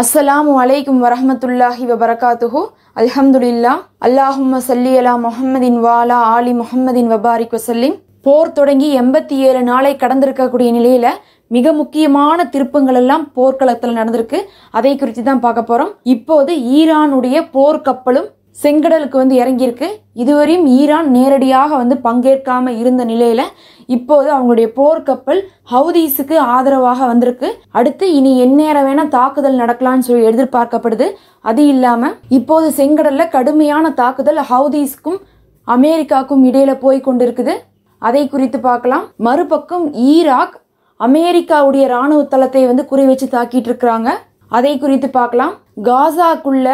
அஸ்ஸலாமு அலைக்கும் வரஹமத்துல்லாஹி வபரகாத்துஹு அல்ஹம்துலில்லா அல்லாஹும்ம சல்லி அலா முஹம்மதின் வாலா ஆலி முஹம்மதின் வபாரிக் வசல்லிம் போர் தொடங்கி எண்பத்தி ஏழு நாளை கடந்திருக்கக்கூடிய நிலையில மிக முக்கியமான திருப்பங்கள் எல்லாம் போர்க்களத்தில் நடந்திருக்கு அதை குறித்து தான் பார்க்க போறோம் இப்போது ஈரானுடைய போர்க்கப்பலும் செங்கடலுக்கு வந்து இறங்கியிருக்கு இதுவரையும் ஈரான் நேரடியாக வந்து பங்கேற்காம இருந்த நிலையில இப்போது அவங்களுடைய போர்க்கப்பல் ஹவுதீஸுக்கு ஆதரவாக வந்திருக்கு அடுத்து இனி எந்நேரம் வேணா தாக்குதல் நடக்கலாம்னு சொல்லி எதிர்பார்க்கப்படுது அது இல்லாம இப்போது செங்கடல்ல கடுமையான தாக்குதல் ஹவுதீஸ்க்கும் அமெரிக்காவுக்கும் இடையில போய் கொண்டிருக்குது அதை குறித்து பார்க்கலாம் மறுபக்கம் ஈராக் அமெரிக்காவுடைய ராணுவ தளத்தை வந்து குறி வச்சு தாக்கிட்டு இருக்கிறாங்க அதை குறித்து பார்க்கலாம் காசாக்குள்ள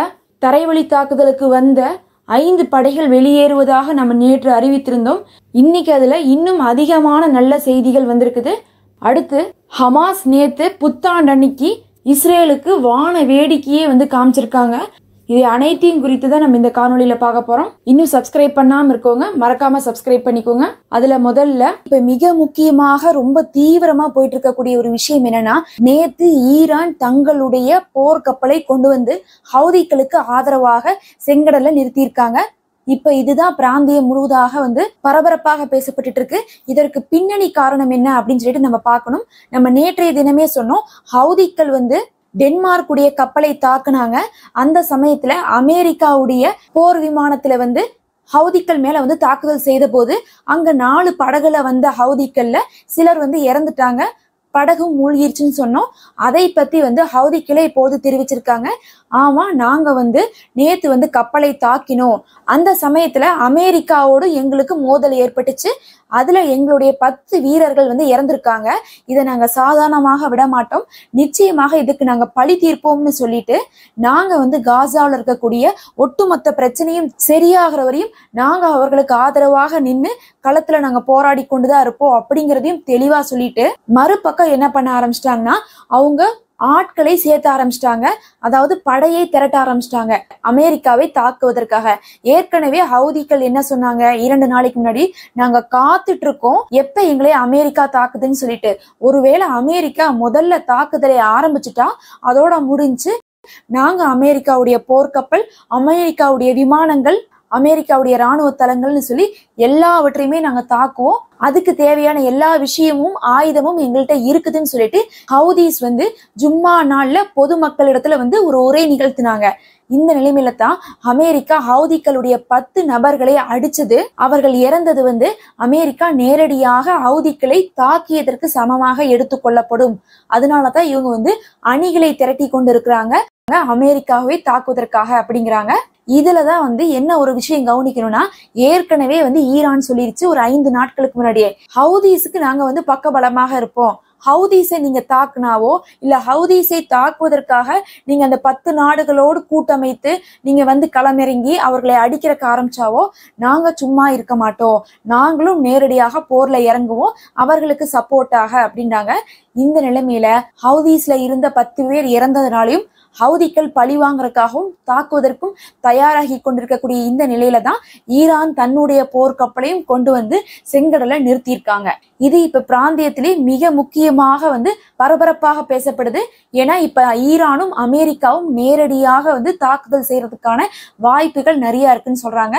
தரைவழி தாக்குதலுக்கு வந்த ஐந்து படைகள் வெளியேறுவதாக நம்ம நேற்று அறிவித்திருந்தோம் இன்னைக்கு அதில் இன்னும் அதிகமான நல்ல செய்திகள் வந்திருக்குது அடுத்து ஹமாஸ் நேற்று புத்தாண்டு அன்னைக்கு இஸ்ரேலுக்கு வான வேடிக்கையே வந்து காமிச்சிருக்காங்க இது அனைத்தையும் குறித்து தான் நம்ம இந்த காணொலியில் பார்க்க போகிறோம் இன்னும் சப்ஸ்கிரைப் பண்ணாமல் இருக்கோங்க மறக்காமல் சப்ஸ்கிரைப் பண்ணிக்கோங்க அதில் முதல்ல இப்போ மிக முக்கியமாக ரொம்ப தீவிரமாக போயிட்டு இருக்கக்கூடிய ஒரு விஷயம் என்னன்னா நேற்று ஈரான் தங்களுடைய போர்க்கப்பலை கொண்டு வந்து ஹவுதிகளுக்கு ஆதரவாக செங்கடலை நிறுத்தியிருக்காங்க இப்ப இதுதான் பிராந்தியம் முழுவதாக வந்து பரபரப்பாக பேசப்பட்டு இருக்கு இதற்கு பின்னணி காரணம் என்ன அப்படின்னு சொல்லிட்டு நம்ம பார்க்கணும் நம்ம நேற்றைய தினமே சொன்னோம் ஹவுதிக்கள் வந்து டென்மார்க்குடைய கப்பலை தாக்குனாங்க அந்த சமயத்துல அமெரிக்காவுடைய போர் விமானத்துல வந்து ஹவுதிக்கள் மேல வந்து தாக்குதல் செய்த போது அங்க நாலு படகுல வந்த ஹவுதிக்கல்ல சிலர் வந்து இறந்துட்டாங்க படகும் மூழ்கிருச்சுன்னு சொன்னோம் அதை பத்தி வந்து ஹவுதி கிளை இப்போது தெரிவிச்சிருக்காங்க ஆமா நாங்க வந்து நேத்து வந்து கப்பலை தாக்கினோம் அந்த சமயத்துல அமெரிக்காவோடு எங்களுக்கு மோதல் ஏற்பட்டுச்சு அதுல எங்களுடைய பத்து வீரர்கள் வந்து இறந்திருக்காங்க இதை நாங்க சாதாரணமாக விட மாட்டோம் நிச்சயமாக இதுக்கு நாங்க பழி தீர்ப்போம்னு சொல்லிட்டு நாங்க வந்து காசாவில் இருக்கக்கூடிய ஒட்டுமொத்த பிரச்சனையும் சரியாகிற வரையும் நாங்க அவர்களுக்கு ஆதரவாக நின்று களத்துல நாங்க போராடி கொண்டுதான் இருப்போம் அப்படிங்கிறதையும் தெளிவா சொல்லிட்டு மறுபக்கம் என்ன பண்ண ஆரம்பிச்சிட்டாங்கன்னா அவங்க ஆட்களை சேர்த்த ஆரம்பிச்சிட்டாங்க அதாவது படையை திரட்ட ஆரம்பிச்சிட்டாங்க அமெரிக்காவை தாக்குவதற்காக ஏற்கனவே ஹவுதிகள் என்ன சொன்னாங்க இரண்டு நாளைக்கு முன்னாடி நாங்க காத்துட்டு இருக்கோம் எப்ப எங்களை அமெரிக்கா தாக்குதுன்னு சொல்லிட்டு ஒருவேளை அமெரிக்கா முதல்ல தாக்குதலை ஆரம்பிச்சுட்டா அதோட முடிஞ்சு நாங்க அமெரிக்காவுடைய போர்க்கப்பல் அமெரிக்காவுடைய விமானங்கள் அமெரிக்காவுடைய இராணுவ தளங்கள்னு சொல்லி எல்லாவற்றையுமே நாங்க தாக்குவோம் அதுக்கு தேவையான எல்லா விஷயமும் ஆயுதமும் எங்கள்கிட்ட இருக்குதுன்னு சொல்லிட்டு ஹவுதீஸ் வந்து ஜும்மா நாள்ல பொதுமக்களிடத்துல வந்து ஒரு உரை நிகழ்த்தினாங்க இந்த நிலைமையில தான் அமெரிக்கா ஹவுதிக்களுடைய பத்து நபர்களை அடிச்சது அவர்கள் இறந்தது வந்து அமெரிக்கா நேரடியாக ஹவுதிக்களை தாக்கியதற்கு சமமாக எடுத்துக்கொள்ளப்படும் கொள்ளப்படும் அதனாலதான் இவங்க வந்து அணிகளை திரட்டி கொண்டு இருக்கிறாங்க அமெரிக்காவை தாக்குவதற்காக அப்படிங்கிறாங்க இதுல தான் வந்து என்ன ஒரு விஷயம் கவனிக்கணும்னா ஏற்கனவே வந்து ஈரான் சொல்லிருச்சு ஒரு ஐந்து நாட்களுக்கு முன்னாடியே ஹவுதீஸுக்கு நாங்க வந்து பலமாக இருப்போம் ஹவுதீஸை நீங்க தாக்குனாவோ இல்ல ஹவுதீஸை தாக்குவதற்காக நீங்க அந்த பத்து நாடுகளோடு கூட்டமைத்து நீங்க வந்து களமிறங்கி அவர்களை அடிக்கிறக்க ஆரம்பிச்சாவோ நாங்க சும்மா இருக்க மாட்டோம் நாங்களும் நேரடியாக போர்ல இறங்குவோம் அவர்களுக்கு சப்போர்ட்டாக அப்படின்றாங்க இந்த நிலைமையில ஹவுதீஸ்ல இருந்த பத்து பேர் இறந்ததுனாலையும் ஹவுதிக்கள் பழி வாங்குறதுக்காகவும் தாக்குவதற்கும் தயாராகி கொண்டிருக்கக்கூடிய இந்த நிலையில தான் ஈரான் தன்னுடைய போர்க்கப்பலையும் கொண்டு வந்து செங்கடலை நிறுத்தியிருக்காங்க இது இப்ப பிராந்தியத்திலே மிக முக்கியமாக வந்து பரபரப்பாக பேசப்படுது ஏன்னா இப்ப ஈரானும் அமெரிக்காவும் நேரடியாக வந்து தாக்குதல் செய்யறதுக்கான வாய்ப்புகள் நிறைய இருக்குன்னு சொல்றாங்க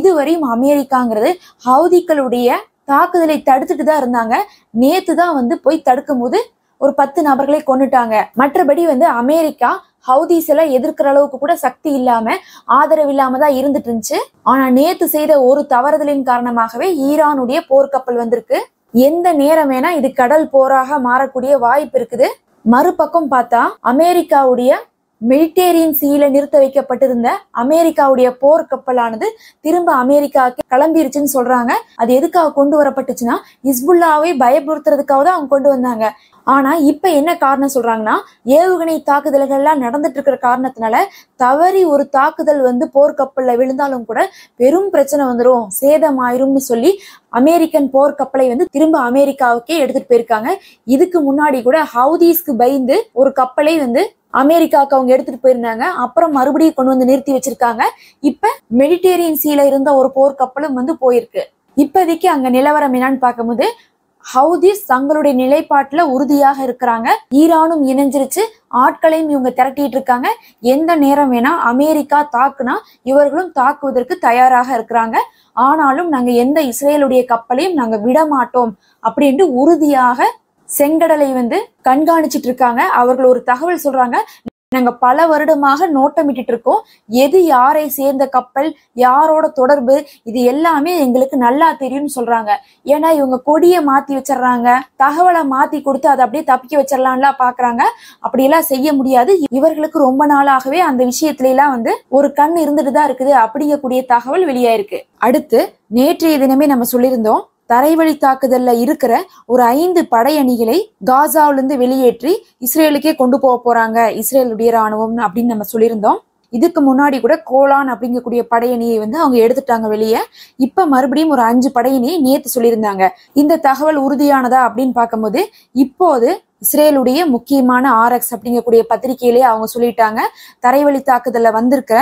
இதுவரையும் அமெரிக்காங்கிறது ஹவுதிக்களுடைய தாக்குதலை தடுத்துட்டு தான் இருந்தாங்க நேத்து தான் வந்து போய் தடுக்கும் போது ஒரு பத்து நபர்களை கொண்டுட்டாங்க மற்றபடி வந்து அமெரிக்கா ஹவுதீஸ் எல்லாம் எதிர்க்கிற அளவுக்கு கூட சக்தி இல்லாம ஆதரவு இல்லாம தான் இருந்துட்டு இருந்துச்சு ஆனா நேத்து செய்த ஒரு தவறுதலின் காரணமாகவே ஈரானுடைய போர்க்கப்பல் வந்திருக்கு எந்த நேரம் வேணா இது கடல் போராக மாறக்கூடிய வாய்ப்பு இருக்குது மறுபக்கம் பார்த்தா அமெரிக்காவுடைய மெடிட்டேரியன் சீல நிறுத்த வைக்கப்பட்டிருந்த அமெரிக்காவுடைய போர் கப்பலானது திரும்ப அமெரிக்காவுக்கு கிளம்பிருச்சுன்னு சொல்றாங்க அது எதுக்காக கொண்டு வரப்பட்டுச்சுன்னா இஸ்புல்லாவை பயப்படுத்துறதுக்காக தான் அவங்க கொண்டு வந்தாங்க ஆனா இப்ப என்ன காரணம் சொல்றாங்கன்னா ஏவுகணை தாக்குதல்கள்லாம் நடந்துட்டு இருக்கிற காரணத்தினால தவறி ஒரு தாக்குதல் வந்து போர்க்கப்பல்ல விழுந்தாலும் கூட பெரும் பிரச்சனை வந்துடும் சேதம் ஆயிரும்னு சொல்லி அமெரிக்கன் போர்க்கப்பலை வந்து திரும்ப அமெரிக்காவுக்கே எடுத்துட்டு போயிருக்காங்க இதுக்கு முன்னாடி கூட ஹவுதீஸ்க்கு பயந்து ஒரு கப்பலை வந்து அமெரிக்காவுக்கு அவங்க எடுத்துட்டு போயிருந்தாங்க அப்புறம் மறுபடியும் கொண்டு வந்து நிறுத்தி வச்சிருக்காங்க இப்ப மெடிடேரியன் சீல இருந்த ஒரு போர்க்கப்பலும் வந்து போயிருக்கு இப்போதைக்கு அங்க நிலவரம் என்னன்னு பார்க்கும்போது ஹவுதிஸ் தங்களுடைய நிலைப்பாட்டுல உறுதியாக இருக்கிறாங்க ஈரானும் இணைஞ்சிருச்சு ஆட்களையும் இவங்க திரட்டிட்டு இருக்காங்க எந்த நேரம் வேணா அமெரிக்கா தாக்குனா இவர்களும் தாக்குவதற்கு தயாராக இருக்கிறாங்க ஆனாலும் நாங்க எந்த இஸ்ரேலுடைய கப்பலையும் நாங்க விட மாட்டோம் அப்படின்ட்டு உறுதியாக செங்கடலை வந்து கண்காணிச்சிட்டு இருக்காங்க அவர்கள் ஒரு தகவல் சொல்றாங்க நாங்க பல வருடமாக நோட்டமிட்டு இருக்கோம் எது யாரை சேர்ந்த கப்பல் யாரோட தொடர்பு இது எல்லாமே எங்களுக்கு நல்லா தெரியும்னு சொல்றாங்க ஏன்னா இவங்க கொடியை மாத்தி வச்சிடறாங்க தகவலை மாத்தி கொடுத்து அதை அப்படியே தப்பிக்க வச்சிடலாம்லாம் பாக்குறாங்க அப்படியெல்லாம் செய்ய முடியாது இவர்களுக்கு ரொம்ப நாளாகவே அந்த விஷயத்துல எல்லாம் வந்து ஒரு கண் இருந்துட்டு தான் இருக்குது அப்படிங்கக்கூடிய தகவல் வெளியாயிருக்கு அடுத்து நேற்றைய தினமே நம்ம சொல்லியிருந்தோம் தரைவழி தாக்குதல்ல இருக்கிற ஒரு ஐந்து படையணிகளை காசாவிலிருந்து வெளியேற்றி இஸ்ரேலுக்கே கொண்டு போக போறாங்க இஸ்ரேலுடைய ராணுவம் அப்படின்னு நம்ம சொல்லியிருந்தோம் இதுக்கு முன்னாடி கூட கோலான் அப்படிங்கக்கூடிய படையணியை வந்து அவங்க எடுத்துட்டாங்க வெளியே இப்போ மறுபடியும் ஒரு அஞ்சு படையணியை நேற்று சொல்லியிருந்தாங்க இந்த தகவல் உறுதியானதா அப்படின்னு பார்க்கும்போது இப்போது இஸ்ரேலுடைய முக்கியமான ஆர்எக்ஸ் அப்படிங்கக்கூடிய பத்திரிகையிலேயே அவங்க சொல்லிட்டாங்க தரைவழி தாக்குதலில் வந்திருக்கிற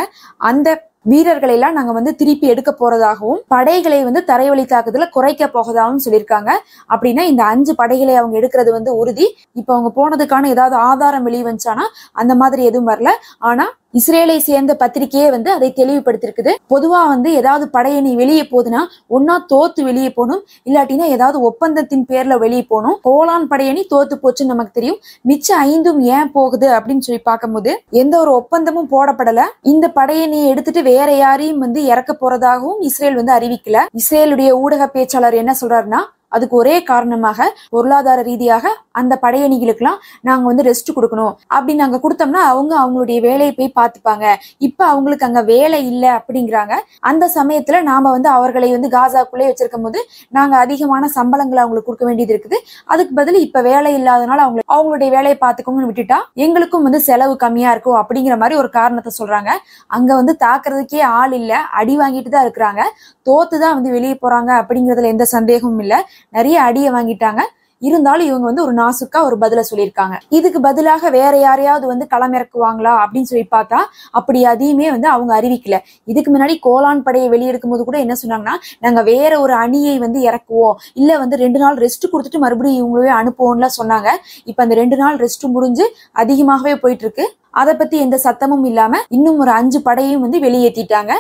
அந்த வீரர்களை எல்லாம் நாங்க வந்து திருப்பி எடுக்க போறதாகவும் படைகளை வந்து தரைவழி தாக்குதல குறைக்க போகதாகவும் சொல்லியிருக்காங்க அப்படின்னா இந்த அஞ்சு படைகளை அவங்க எடுக்கிறது வந்து உறுதி இப்ப அவங்க போனதுக்கான ஏதாவது ஆதாரம் வந்துச்சானா அந்த மாதிரி எதுவும் வரல ஆனா இஸ்ரேலை சேர்ந்த பத்திரிகையே வந்து அதை தெளிவுபடுத்திருக்குது பொதுவா வந்து ஏதாவது படையணி வெளியே போகுதுன்னா ஒன்னா தோத்து வெளியே போகணும் இல்லாட்டினா ஏதாவது ஒப்பந்தத்தின் பேர்ல வெளியே போகணும் கோலான் படையணி தோத்து போச்சுன்னு நமக்கு தெரியும் மிச்ச ஐந்தும் ஏன் போகுது அப்படின்னு சொல்லி பார்க்கும்போது எந்த ஒரு ஒப்பந்தமும் போடப்படல இந்த படையணியை எடுத்துட்டு வேற யாரையும் வந்து இறக்க போறதாகவும் இஸ்ரேல் வந்து அறிவிக்கல இஸ்ரேலுடைய ஊடக பேச்சாளர் என்ன சொல்றாருன்னா அதுக்கு ஒரே காரணமாக பொருளாதார ரீதியாக அந்த படையணிகளுக்கெல்லாம் நாங்கள் வந்து ரெஸ்ட் கொடுக்கணும் அப்படி நாங்கள் கொடுத்தோம்னா அவங்க அவங்களுடைய வேலையை போய் பார்த்துப்பாங்க இப்போ அவங்களுக்கு அங்கே வேலை இல்லை அப்படிங்கிறாங்க அந்த சமயத்தில் நாம் வந்து அவர்களை வந்து காசாக்குள்ளே வச்சிருக்கும் போது நாங்கள் அதிகமான சம்பளங்களை அவங்களுக்கு கொடுக்க வேண்டியது இருக்குது அதுக்கு பதில் இப்போ வேலை இல்லாதனால அவங்க அவங்களுடைய வேலையை பார்த்துக்கோங்கன்னு விட்டுட்டா எங்களுக்கும் வந்து செலவு கம்மியாக இருக்கும் அப்படிங்கிற மாதிரி ஒரு காரணத்தை சொல்கிறாங்க அங்கே வந்து தாக்குறதுக்கே ஆள் இல்லை அடி வாங்கிட்டு தான் இருக்கிறாங்க தோத்து தான் வந்து வெளியே போகிறாங்க அப்படிங்கிறதுல எந்த சந்தேகமும் இல்லை நிறைய அடியை வாங்கிட்டாங்க இருந்தாலும் இவங்க வந்து ஒரு நாசுக்கா ஒரு பதில சொல்லியிருக்காங்க இதுக்கு பதிலாக வேற யாரையாவது வந்து களமிறக்குவாங்களா அப்படின்னு சொல்லி பார்த்தா அப்படி அதையுமே வந்து அவங்க அறிவிக்கல இதுக்கு முன்னாடி கோலான் படையை வெளியெடுக்கும் போது கூட என்ன சொன்னாங்கன்னா நாங்க வேற ஒரு அணியை வந்து இறக்குவோம் இல்ல வந்து ரெண்டு நாள் ரெஸ்ட் கொடுத்துட்டு மறுபடியும் இவங்களே அனுப்புவோம்ல சொன்னாங்க இப்ப அந்த ரெண்டு நாள் ரெஸ்ட் முடிஞ்சு அதிகமாகவே போயிட்டு இருக்கு அதை பத்தி எந்த சத்தமும் இல்லாம இன்னும் ஒரு அஞ்சு படையும் வந்து வெளியேற்றிட்டாங்க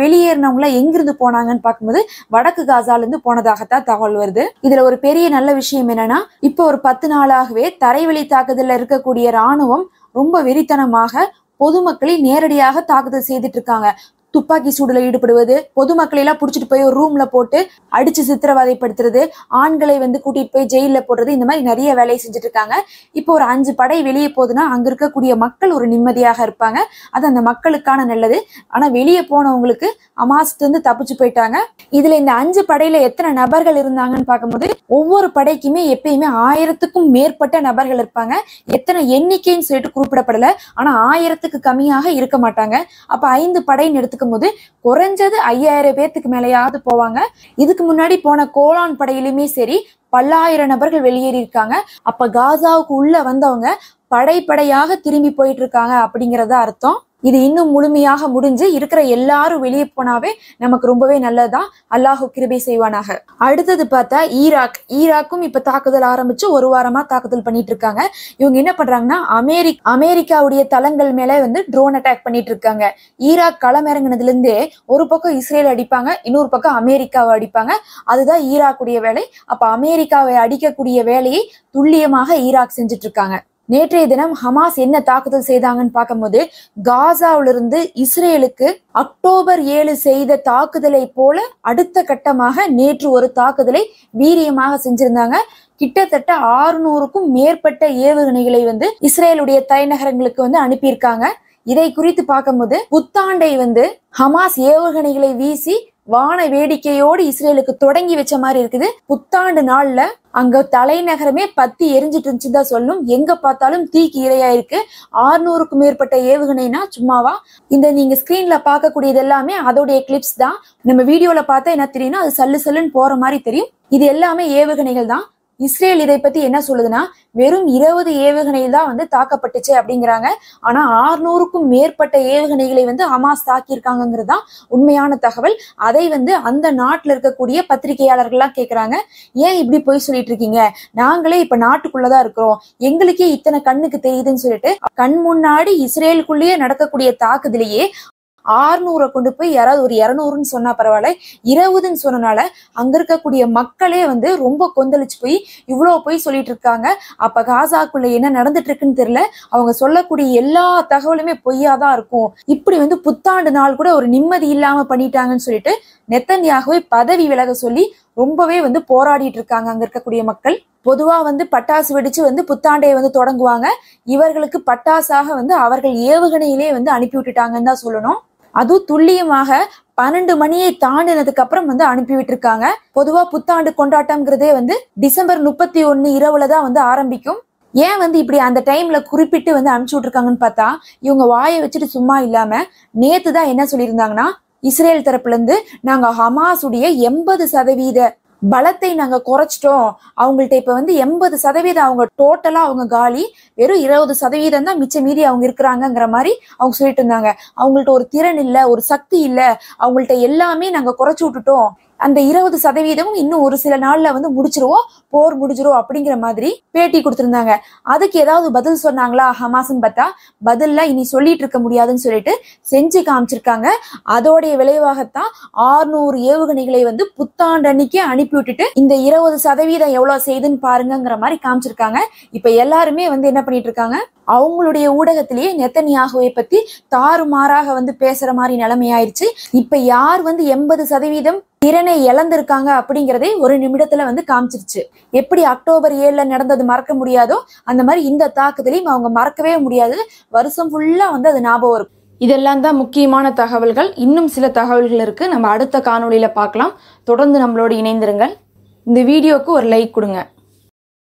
வெளியேறினவங்க எல்லாம் எங்கிருந்து போனாங்கன்னு பாக்கும்போது வடக்கு காசால இருந்து போனதாகத்தான் தகவல் வருது இதுல ஒரு பெரிய நல்ல விஷயம் என்னன்னா இப்ப ஒரு பத்து நாளாகவே தரைவெளி தாக்குதல இருக்கக்கூடிய ராணுவம் ரொம்ப வெறித்தனமாக பொதுமக்களை நேரடியாக தாக்குதல் செய்துட்டு இருக்காங்க துப்பாக்கி சூடுல ஈடுபடுவது பொதுமக்களை எல்லாம் புடிச்சிட்டு போய் ஒரு ரூம்ல போட்டு அடிச்சு சித்திரவதைப்படுத்துறது ஆண்களை வந்து கூட்டிட்டு போய் ஜெயில போடுறது இந்த மாதிரி நிறைய வேலையை செஞ்சுட்டு இருக்காங்க இப்போ ஒரு அஞ்சு படை வெளியே போகுதுன்னா அங்க இருக்கக்கூடிய மக்கள் ஒரு நிம்மதியாக இருப்பாங்க அது அந்த மக்களுக்கான நல்லது ஆனா வெளியே போனவங்களுக்கு அமாஸ்ட் வந்து தப்பிச்சு போயிட்டாங்க இதுல இந்த அஞ்சு படையில எத்தனை நபர்கள் இருந்தாங்கன்னு பார்க்கும்போது ஒவ்வொரு படைக்குமே எப்பயுமே ஆயிரத்துக்கும் மேற்பட்ட நபர்கள் இருப்பாங்க எத்தனை எண்ணிக்கைன்னு சொல்லிட்டு குறிப்பிடப்படல ஆனா ஆயிரத்துக்கு கம்மியாக இருக்க மாட்டாங்க அப்ப ஐந்து படைன்னு எடுத்துக்க பார்க்கும்போது குறைஞ்சது ஐயாயிரம் பேர்த்துக்கு மேலேயாவது போவாங்க இதுக்கு முன்னாடி போன கோலான் படையிலுமே சரி பல்லாயிரம் நபர்கள் வெளியேறி இருக்காங்க அப்ப காசாவுக்கு உள்ள வந்தவங்க படைப்படையாக திரும்பி போயிட்டு இருக்காங்க அப்படிங்கறத அர்த்தம் இது இன்னும் முழுமையாக முடிஞ்சு இருக்கிற எல்லாரும் வெளியே போனாவே நமக்கு ரொம்பவே நல்லதுதான் அல்லாஹு கிருபை செய்வானாக அடுத்தது பார்த்தா ஈராக் ஈராக்கும் இப்ப தாக்குதல் ஆரம்பிச்சு ஒரு வாரமா தாக்குதல் பண்ணிட்டு இருக்காங்க இவங்க என்ன பண்றாங்கன்னா அமெரிக் அமெரிக்காவுடைய தளங்கள் மேல வந்து ட்ரோன் அட்டாக் பண்ணிட்டு இருக்காங்க ஈராக் களமிறங்கினதுல இருந்தே ஒரு பக்கம் இஸ்ரேல் அடிப்பாங்க இன்னொரு பக்கம் அமெரிக்காவை அடிப்பாங்க அதுதான் ஈராக்குடைய வேலை அப்ப அமெரிக்காவை அடிக்கக்கூடிய வேலையை துல்லியமாக ஈராக் செஞ்சுட்டு இருக்காங்க நேற்றைய தினம் ஹமாஸ் என்ன தாக்குதல் செய்தாங்கன்னு பார்க்கும்போது காசாவிலிருந்து இஸ்ரேலுக்கு அக்டோபர் ஏழு செய்த தாக்குதலை போல அடுத்த கட்டமாக நேற்று ஒரு தாக்குதலை வீரியமாக செஞ்சிருந்தாங்க கிட்டத்தட்ட ஆறுநூறுக்கும் மேற்பட்ட ஏவுகணைகளை வந்து இஸ்ரேலுடைய தலைநகரங்களுக்கு வந்து அனுப்பியிருக்காங்க இதை குறித்து பார்க்கும்போது புத்தாண்டை வந்து ஹமாஸ் ஏவுகணைகளை வீசி வான வேடிக்கையோடு இஸ்ரேலுக்கு தொடங்கி வச்ச மாதிரி இருக்குது புத்தாண்டு நாள்ல அங்க தலைநகரமே பத்தி எரிஞ்சிட்டு இருந்துச்சுதான் சொல்லும் எங்க பார்த்தாலும் தீக்கு இரையாயிருக்கு ஆறுநூறுக்கும் மேற்பட்ட ஏவுகணைனா சும்மாவா இந்த நீங்க ஸ்கிரீன்ல பார்க்கக்கூடியது எல்லாமே அதோடைய கிளிப்ஸ் தான் நம்ம வீடியோல பார்த்தா என்ன தெரியும்னா அது சல்லு சல்லுன்னு போற மாதிரி தெரியும் இது எல்லாமே ஏவுகணைகள் தான் இஸ்ரேல் இதை பத்தி என்ன சொல்லுதுன்னா வெறும் இருபது ஏவுகணையில் தான் வந்து தாக்கப்பட்டுச்சு அப்படிங்கிறாங்க ஆனா ஆறுநூறுக்கும் மேற்பட்ட ஏவுகணைகளை வந்து ஹமாஸ் தாக்கியிருக்காங்கிறது தான் உண்மையான தகவல் அதை வந்து அந்த நாட்டில் இருக்கக்கூடிய பத்திரிகையாளர்கள்லாம் கேட்கறாங்க ஏன் இப்படி போய் சொல்லிட்டு இருக்கீங்க நாங்களே இப்ப நாட்டுக்குள்ளதான் இருக்கிறோம் எங்களுக்கே இத்தனை கண்ணுக்கு தெரியுதுன்னு சொல்லிட்டு கண் முன்னாடி இஸ்ரேலுக்குள்ளேயே நடக்கக்கூடிய தாக்குதலையே ஆறுநூறை கொண்டு போய் யாராவது ஒரு இரநூறுன்னு சொன்னா பரவாயில்ல இருபதுன்னு சொன்னனால அங்க இருக்கக்கூடிய மக்களே வந்து ரொம்ப கொந்தளிச்சு போய் இவ்வளோ போய் சொல்லிட்டு இருக்காங்க அப்ப காசாக்குள்ள என்ன நடந்துட்டு இருக்குன்னு தெரியல அவங்க சொல்லக்கூடிய எல்லா தகவலுமே பொய்யாதான் இருக்கும் இப்படி வந்து புத்தாண்டு நாள் கூட ஒரு நிம்மதி இல்லாம பண்ணிட்டாங்கன்னு சொல்லிட்டு நெத்தனியாகவே பதவி விலக சொல்லி ரொம்பவே வந்து போராடிட்டு இருக்காங்க அங்க இருக்கக்கூடிய மக்கள் பொதுவாக வந்து பட்டாசு வெடிச்சு வந்து புத்தாண்டையை வந்து தொடங்குவாங்க இவர்களுக்கு பட்டாசாக வந்து அவர்கள் ஏவுகணையிலே வந்து அனுப்பி விட்டுட்டாங்கன்னு தான் சொல்லணும் அதுவும் துல்லியமாக பன்னெண்டு மணியை தாண்டினதுக்கு அப்புறம் வந்து அனுப்பிவிட்டு இருக்காங்க பொதுவா புத்தாண்டு கொண்டாட்டம்ங்கிறதே வந்து டிசம்பர் முப்பத்தி ஒன்னு இரவுலதான் தான் வந்து ஆரம்பிக்கும் ஏன் வந்து இப்படி அந்த டைம்ல குறிப்பிட்டு வந்து அனுப்பிச்சு விட்டுருக்காங்கன்னு பார்த்தா இவங்க வாயை வச்சுட்டு சும்மா இல்லாம நேத்து தான் என்ன சொல்லியிருந்தாங்கன்னா இஸ்ரேல் தரப்புல இருந்து நாங்க ஹமாஸுடைய எண்பது சதவீத பலத்தை நாங்க குறைச்சிட்டோம் அவங்கள்ட்ட இப்ப வந்து எண்பது சதவீதம் அவங்க டோட்டலா அவங்க காலி வெறும் இருபது சதவீதம் தான் மிச்ச மீதி அவங்க இருக்கிறாங்கிற மாதிரி அவங்க சொல்லிட்டு இருந்தாங்க அவங்கள்ட்ட ஒரு திறன் இல்லை ஒரு சக்தி இல்லை அவங்கள்ட்ட எல்லாமே நாங்க குறைச்சி விட்டுட்டோம் அந்த இருபது சதவீதமும் இன்னும் ஒரு சில நாள்ல வந்து முடிச்சிருவோம் போர் முடிஞ்சிரும் அப்படிங்கிற மாதிரி பேட்டி கொடுத்திருந்தாங்க அதுக்கு ஏதாவது பதில் சொன்னாங்களா ஹமாஸ்ன்னு பார்த்தா பதில்ல இனி சொல்லிட்டு இருக்க முடியாதுன்னு சொல்லிட்டு செஞ்சு காமிச்சிருக்காங்க அதோடைய விளைவாகத்தான் ஆறுநூறு ஏவுகணைகளை வந்து புத்தாண்டு அன்னைக்கு அனுப்பி விட்டுட்டு இந்த இருபது சதவீதம் எவ்வளவு செய்துன்னு பாருங்கிற மாதிரி காமிச்சிருக்காங்க இப்ப எல்லாருமே வந்து என்ன பண்ணிட்டு இருக்காங்க அவங்களுடைய ஊடகத்திலேயே நெத்தனியாகவே பத்தி தாறுமாறாக வந்து பேசுற மாதிரி நிலைமையாயிருச்சு இப்ப யார் வந்து எண்பது சதவீதம் திறனை இழந்திருக்காங்க அப்படிங்கிறதே ஒரு நிமிடத்துல வந்து காமிச்சிருச்சு எப்படி அக்டோபர் ஏழுல நடந்தது மறக்க முடியாதோ அந்த மாதிரி இந்த தாக்குதலையும் அவங்க மறக்கவே முடியாது வருஷம் ஃபுல்லா வந்து அது ஞாபகம் இருக்கும் இதெல்லாம் தான் முக்கியமான தகவல்கள் இன்னும் சில தகவல்கள் இருக்கு நம்ம அடுத்த காணொலியில பார்க்கலாம் தொடர்ந்து நம்மளோட இணைந்திருங்கள் இந்த வீடியோக்கு ஒரு லைக் கொடுங்க